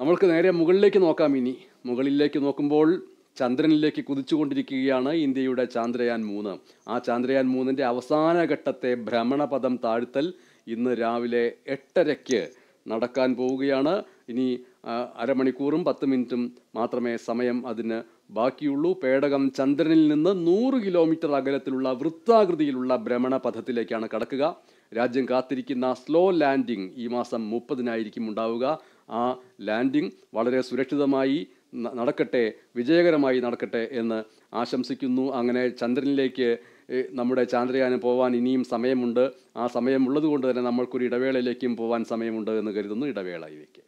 നമ്മൾക്ക് നേരെ മുകളിലേക്ക് നോക്കാം ഇനി മുകളിലേക്ക് നോക്കുമ്പോൾ ചന്ദ്രനിലേക്ക് കുതിച്ചുകൊണ്ടിരിക്കുകയാണ് ഇന്ത്യയുടെ ചാന്ദ്രയാൻ മൂന്ന് ആ ചാന്ദ്രയാൻ മൂന്നിൻ്റെ അവസാന ഘട്ടത്തെ ഭ്രമണപഥം താഴ്ത്തൽ ഇന്ന് രാവിലെ എട്ടരയ്ക്ക് നടക്കാൻ പോവുകയാണ് ഇനി അരമണിക്കൂറും പത്ത് മിനിറ്റും മാത്രമേ സമയം അതിന് ബാക്കിയുള്ളൂ പേടകം ചന്ദ്രനിൽ നിന്ന് നൂറ് കിലോമീറ്റർ അകലത്തിലുള്ള വൃത്താകൃതിയിലുള്ള ഭ്രമണപഥത്തിലേക്കാണ് കടക്കുക രാജ്യം കാത്തിരിക്കുന്ന സ്ലോ ലാൻഡിംഗ് ഈ മാസം മുപ്പതിനായിരിക്കും ഉണ്ടാവുക ആ ലാൻഡിംഗ് വളരെ സുരക്ഷിതമായി നടക്കട്ടെ വിജയകരമായി നടക്കട്ടെ എന്ന് ആശംസിക്കുന്നു അങ്ങനെ ചന്ദ്രനിലേക്ക് നമ്മുടെ ചാന്ദ്രയാനം പോവാൻ ഇനിയും സമയമുണ്ട് ആ സമയമുള്ളത് കൊണ്ട് തന്നെ നമ്മൾക്കൊരു ഇടവേളയിലേക്കും പോവാൻ സമയമുണ്ട് എന്ന് കരുതുന്നു ഇടവേളയിലേക്ക്